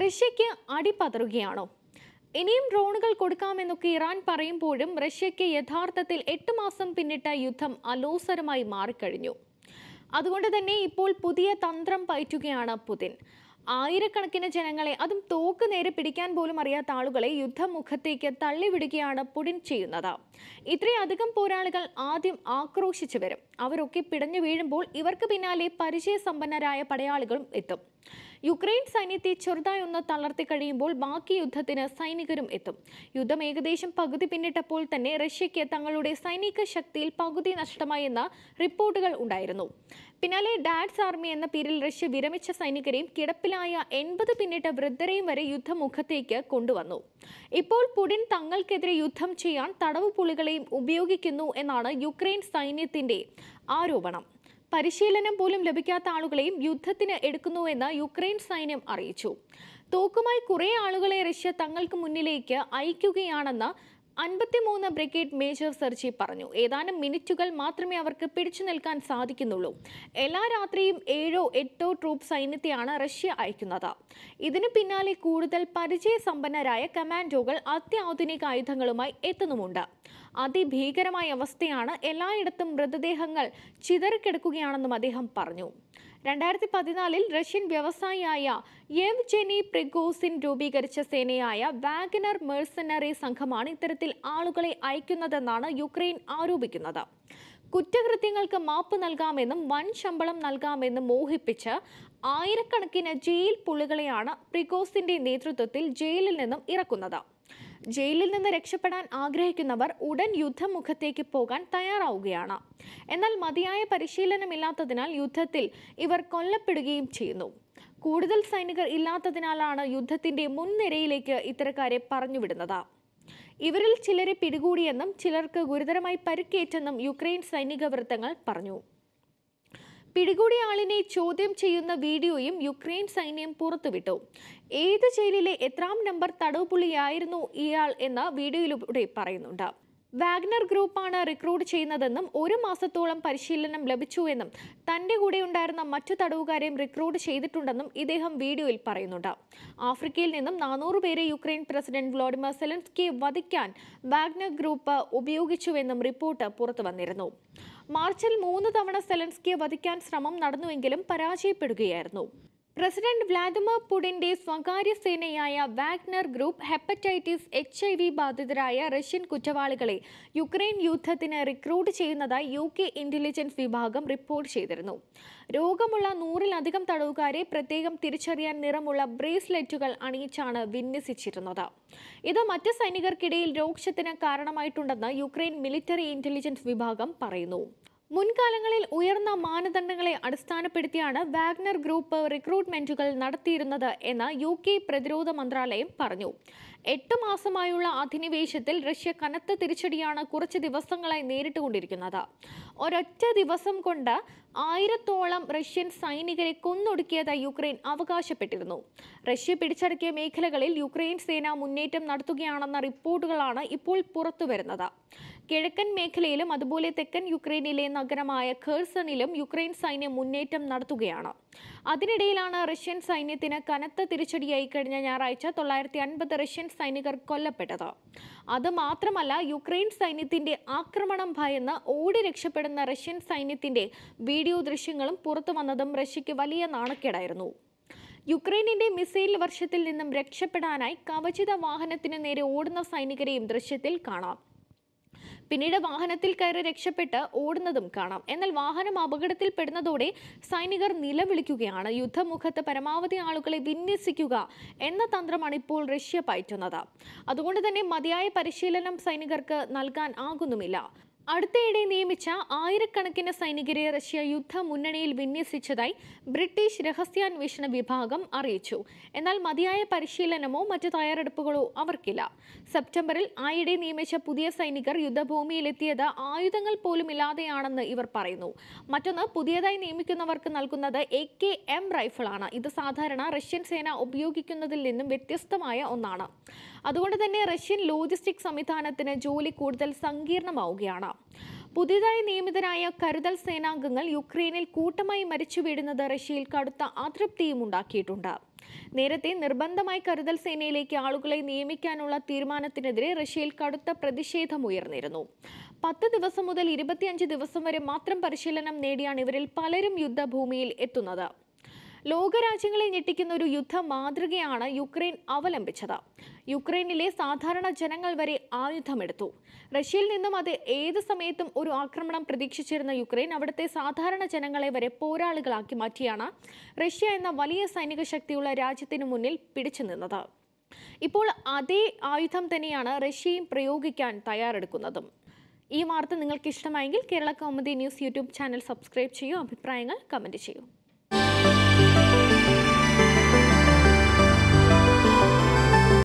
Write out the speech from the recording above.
റഷ്യയ്ക്ക് അടിപതറുകയാണോ ഇനിയും ഡ്രോണുകൾ കൊടുക്കാമെന്നൊക്കെ ഇറാൻ പറയുമ്പോഴും റഷ്യയ്ക്ക് യഥാർത്ഥത്തിൽ എട്ട് മാസം പിന്നിട്ട യുദ്ധം അലോസരമായി മാറിക്കഴിഞ്ഞു അതുകൊണ്ട് തന്നെ ഇപ്പോൾ പുതിയ തന്ത്രം പയറ്റുകയാണ് പുതിൻ ആയിരക്കണക്കിന് ജനങ്ങളെ അതും തോക്ക് നേരെ പിടിക്കാൻ പോലും അറിയാത്ത ആളുകളെ യുദ്ധമുഖത്തേക്ക് തള്ളിവിടുകയാണ് പുടിൻ ചെയ്യുന്നത് ഇത്രയധികം പോരാളികൾ ആദ്യം ആക്രോശിച്ചു വരും അവരൊക്കെ പിടഞ്ഞു വീഴുമ്പോൾ ഇവർക്ക് പിന്നാലെ പരിചയസമ്പന്നരായ പടയാളികളും എത്തും യുക്രൈൻ സൈന്യത്തെ ചെറുതായി ഒന്ന് തളർത്തി കഴിയുമ്പോൾ ബാക്കി യുദ്ധത്തിന് സൈനികരും എത്തും യുദ്ധം ഏകദേശം പകുതി പിന്നിട്ടപ്പോൾ തന്നെ റഷ്യയ്ക്ക് തങ്ങളുടെ സൈനിക ശക്തിയിൽ പകുതി നഷ്ടമായെന്ന റിപ്പോർട്ടുകൾ ഉണ്ടായിരുന്നു പിന്നാലെ ഡാഡ്സ് ആർമി എന്ന പേരിൽ റഷ്യ വിരമിച്ച സൈനികരെയും കിടപ്പിലായ എൺപത് പിന്നിട്ട വൃദ്ധരെയും വരെ യുദ്ധമുഖത്തേക്ക് കൊണ്ടുവന്നു ഇപ്പോൾ പുടിൻ തങ്ങൾക്കെതിരെ യുദ്ധം ചെയ്യാൻ തടവുപുളികളെയും ഉപയോഗിക്കുന്നു എന്നാണ് യുക്രൈൻ സൈന്യത്തിന്റെ ആരോപണം പരിശീലനം പോലും ലഭിക്കാത്ത ആളുകളെയും യുദ്ധത്തിന് എടുക്കുന്നുവെന്ന് യുക്രൈൻ സൈന്യം അറിയിച്ചു തോക്കുമായി കുറേ ആളുകളെ റഷ്യ തങ്ങൾക്ക് മുന്നിലേക്ക് അയക്കുകയാണെന്ന് അൻപത്തിമൂന്ന് ബ്രിഗേഡ് മേജർ സർജി പറഞ്ഞു ഏതാനും മിനിറ്റുകൾ മാത്രമേ അവർക്ക് പിടിച്ചു നിൽക്കാൻ സാധിക്കുന്നുള്ളൂ എല്ലാ രാത്രിയും ഏഴോ എട്ടോ ട്രൂപ്പ് സൈന്യത്തെയാണ് റഷ്യ അയക്കുന്നത് ഇതിനു പിന്നാലെ കൂടുതൽ പരിചയസമ്പന്നരായ കമാൻഡോകൾ അത്യാധുനിക ആയുധങ്ങളുമായി എത്തുന്നുമുണ്ട് അതിഭീകരമായ അവസ്ഥയാണ് എല്ലായിടത്തും മൃതദേഹങ്ങൾ ചിതറിക്കിടക്കുകയാണെന്നും അദ്ദേഹം പറഞ്ഞു രണ്ടായിരത്തി പതിനാലിൽ റഷ്യൻ വ്യവസായിയായ ജെനി പ്രിഗോസിൻ രൂപീകരിച്ച സേനയായ വാഗനർ മെഴ്സനറി സംഘമാണ് ഇത്തരത്തിൽ ആളുകളെ അയക്കുന്നതെന്നാണ് യുക്രൈൻ ആരോപിക്കുന്നത് കുറ്റകൃത്യങ്ങൾക്ക് മാപ്പ് നൽകാമെന്നും വൻ ശമ്പളം നൽകാമെന്നും മോഹിപ്പിച്ച് ആയിരക്കണക്കിന് ജയിൽ പുള്ളികളെയാണ് പ്രിഗോസിന്റെ നേതൃത്വത്തിൽ ജയിലിൽ നിന്നും ഇറക്കുന്നത് ജയിലിൽ നിന്ന് രക്ഷപ്പെടാൻ ആഗ്രഹിക്കുന്നവർ ഉടൻ യുദ്ധമുഖത്തേക്ക് പോകാൻ തയ്യാറാവുകയാണ് എന്നാൽ മതിയായ പരിശീലനമില്ലാത്തതിനാൽ യുദ്ധത്തിൽ ഇവർ കൊല്ലപ്പെടുകയും ചെയ്യുന്നു കൂടുതൽ സൈനികർ ഇല്ലാത്തതിനാലാണ് യുദ്ധത്തിന്റെ മുൻനിരയിലേക്ക് ഇത്തരക്കാരെ പറഞ്ഞുവിടുന്നത് ഇവരിൽ ചിലരെ പിടികൂടിയെന്നും ചിലർക്ക് ഗുരുതരമായി പരിക്കേറ്റെന്നും യുക്രൈൻ സൈനിക വൃത്തങ്ങൾ പറഞ്ഞു പിടികൂടിയ ആളിനെ ചോദ്യം ചെയ്യുന്ന വീഡിയോയും യുക്രൈൻ സൈന്യം പുറത്തുവിട്ടു ഏത് ജയിലിലെ എത്രാം നമ്പർ പുള്ളിയായിരുന്നു ഇയാൾ എന്ന് വീഡിയോയിലൂടെ പറയുന്നുണ്ട് വാഗ്നർ ഗ്രൂപ്പാണ് റിക്രൂട്ട് ചെയ്യുന്നതെന്നും ഒരു മാസത്തോളം പരിശീലനം ലഭിച്ചുവെന്നും തൻ്റെ കൂടെ ഉണ്ടായിരുന്ന മറ്റു തടവുകാരെയും റിക്രൂട്ട് ചെയ്തിട്ടുണ്ടെന്നും ഇദ്ദേഹം വീഡിയോയിൽ പറയുന്നുണ്ട് ആഫ്രിക്കയിൽ നിന്നും നാനൂറ് പേരെ യുക്രൈൻ പ്രസിഡന്റ് വ്ളോഡിമർ സെലൻസ്കിയെ വധിക്കാൻ വാഗ്നർ ഗ്രൂപ്പ് ഉപയോഗിച്ചുവെന്നും റിപ്പോർട്ട് പുറത്തു വന്നിരുന്നു മാർച്ചിൽ മൂന്ന് തവണ സെലൻസ്കിയെ വധിക്കാൻ ശ്രമം നടന്നുവെങ്കിലും പരാജയപ്പെടുകയായിരുന്നു പ്രസിഡന്റ് വ്ളാദിമിർ പുടിന്റെ സ്വകാര്യ സേനയായ Wagner group hepatitis H I V ബാധിതരായ റഷ്യൻ കുറ്റവാളികളെ യുക്രൈൻ യുദ്ധത്തിന് റിക്രൂട്ട് ചെയ്യുന്നതായി യു കെ ഇന്റലിജൻസ് വിഭാഗം റിപ്പോർട്ട് ചെയ്തിരുന്നു രോഗമുള്ള നൂറിലധികം തടവുകാരെ പ്രത്യേകം തിരിച്ചറിയാൻ നിറമുള്ള ബ്രേസ്ലെറ്റുകൾ അണിയിച്ചാണ് വിന്യസിച്ചിരുന്നത് ഇത് മറ്റ് സൈനികർക്കിടയിൽ രോക്ഷത്തിന് കാരണമായിട്ടുണ്ടെന്ന് യുക്രൈൻ മിലിറ്ററി ഇന്റലിജൻസ് വിഭാഗം പറയുന്നു മുൻകാലങ്ങളിൽ ഉയർന്ന മാനദണ്ഡങ്ങളെ അടിസ്ഥാനപ്പെടുത്തിയാണ് വാഗ്നർ ഗ്രൂപ്പ് റിക്രൂട്ട്മെന്റുകൾ നടത്തിയിരുന്നത് എന്ന് യു കെ പ്രതിരോധ മന്ത്രാലയം പറഞ്ഞു എട്ട് മാസമായുള്ള അധിനിവേശത്തിൽ റഷ്യ കനത്ത തിരിച്ചടിയാണ് കുറച്ച് ദിവസങ്ങളായി നേരിട്ടുകൊണ്ടിരിക്കുന്നത് ഒരൊറ്റ ദിവസം കൊണ്ട് ആയിരത്തോളം റഷ്യൻ സൈനികരെ കൊന്നൊടുക്കിയതായി യുക്രൈൻ അവകാശപ്പെട്ടിരുന്നു റഷ്യ പിടിച്ചടക്കിയ മേഖലകളിൽ യുക്രൈൻ സേന മുന്നേറ്റം നടത്തുകയാണെന്ന റിപ്പോർട്ടുകളാണ് ഇപ്പോൾ പുറത്തുവരുന്നത് കിഴക്കൻ മേഖലയിലും അതുപോലെ തെക്കൻ യുക്രൈനിലെ നഗരമായ ഖേഴ്സണിലും യുക്രൈൻ സൈന്യം മുന്നേറ്റം നടത്തുകയാണ് അതിനിടയിലാണ് റഷ്യൻ സൈന്യത്തിന് കനത്ത തിരിച്ചടിയായി കഴിഞ്ഞ ഞായറാഴ്ച തൊള്ളായിരത്തി അൻപത് റഷ്യൻ സൈനികർ കൊല്ലപ്പെട്ടത് അത് മാത്രമല്ല യുക്രൈൻ സൈന്യത്തിന്റെ ആക്രമണം ഭയന്ന് ഓടി രക്ഷപ്പെടുന്ന റഷ്യൻ സൈന്യത്തിന്റെ വീഡിയോ ദൃശ്യങ്ങളും പുറത്തു വന്നതും റഷ്യയ്ക്ക് വലിയ നാണക്കേടായിരുന്നു യുക്രൈനിന്റെ മിസൈൽ വർഷത്തിൽ നിന്നും രക്ഷപ്പെടാനായി കവചിത വാഹനത്തിന് നേരെ ഓടുന്ന സൈനികരെയും ദൃശ്യത്തിൽ കാണാം പിന്നീട് വാഹനത്തിൽ കയറി രക്ഷപ്പെട്ട് ഓടുന്നതും കാണാം എന്നാൽ വാഹനം അപകടത്തിൽപ്പെടുന്നതോടെ സൈനികർ നിലവിളിക്കുകയാണ് യുദ്ധമുഖത്ത് പരമാവധി ആളുകളെ വിന്യസിക്കുക എന്ന തന്ത്രമാണ് ഇപ്പോൾ റഷ്യ പയറ്റുന്നത് അതുകൊണ്ട് തന്നെ മതിയായ പരിശീലനം സൈനികർക്ക് നൽകാൻ ആകുന്നുമില്ല അടുത്തയിടെ നിയമിച്ച ആയിരക്കണക്കിന് സൈനികരെ റഷ്യ യുദ്ധ മുന്നണിയിൽ വിന്യസിച്ചതായി ബ്രിട്ടീഷ് രഹസ്യാന്വേഷണ വിഭാഗം അറിയിച്ചു എന്നാൽ മതിയായ പരിശീലനമോ മറ്റ് തയ്യാറെടുപ്പുകളോ അവർക്കില്ല സെപ്റ്റംബറിൽ ആയിടെ നിയമിച്ച പുതിയ സൈനികർ യുദ്ധഭൂമിയിലെത്തിയത് ആയുധങ്ങൾ പോലും ഇല്ലാതെയാണെന്ന് ഇവർ പറയുന്നു മറ്റൊന്ന് പുതിയതായി നിയമിക്കുന്നവർക്ക് നൽകുന്നത് എ കെ എം റൈഫിളാണ് ഇത് സാധാരണ റഷ്യൻ സേന ഉപയോഗിക്കുന്നതിൽ നിന്നും വ്യത്യസ്തമായ ഒന്നാണ് അതുകൊണ്ട് തന്നെ റഷ്യൻ ലോജിസ്റ്റിക് സംവിധാനത്തിന് ജോലി കൂടുതൽ സങ്കീർണമാവുകയാണ് പുതിയതായി നിയമിതരായ കരുതൽ സേനാംഗങ്ങൾ യുക്രൈനിൽ കൂട്ടമായി മരിച്ചു വീഴുന്നത് റഷ്യയിൽ കടുത്ത അതൃപ്തിയും ഉണ്ടാക്കിയിട്ടുണ്ട് നേരത്തെ നിർബന്ധമായി കരുതൽ സേനയിലേക്ക് ആളുകളെ നിയമിക്കാനുള്ള തീരുമാനത്തിനെതിരെ റഷ്യയിൽ കടുത്ത പ്രതിഷേധം ഉയർന്നിരുന്നു പത്ത് ദിവസം മുതൽ ഇരുപത്തിയഞ്ച് ദിവസം വരെ മാത്രം പരിശീലനം നേടിയാണ് ഇവരിൽ പലരും യുദ്ധഭൂമിയിൽ എത്തുന്നത് ലോകരാജ്യങ്ങളെ ഞെട്ടിക്കുന്ന ഒരു യുദ്ധ മാതൃകയാണ് യുക്രൈൻ അവലംബിച്ചത് യുക്രൈനിലെ സാധാരണ ജനങ്ങൾ വരെ ആയുധമെടുത്തു റഷ്യയിൽ നിന്നും അത് ഏത് സമയത്തും ഒരു ആക്രമണം പ്രതീക്ഷിച്ചിരുന്ന യുക്രൈൻ അവിടുത്തെ സാധാരണ ജനങ്ങളെ വരെ പോരാളികളാക്കി മാറ്റിയാണ് റഷ്യ എന്ന വലിയ സൈനിക ശക്തിയുള്ള രാജ്യത്തിനു മുന്നിൽ പിടിച്ചു നിന്നത് ഇപ്പോൾ അതേ ആയുധം തന്നെയാണ് റഷ്യയും പ്രയോഗിക്കാൻ തയ്യാറെടുക്കുന്നതും ഈ വാർത്ത നിങ്ങൾക്ക് ഇഷ്ടമായെങ്കിൽ Kerala Kaumudi news YouTube channel subscribe ചെയ്യൂ അഭിപ്രായങ്ങൾ കമൻറ്റ് ചെയ്യൂ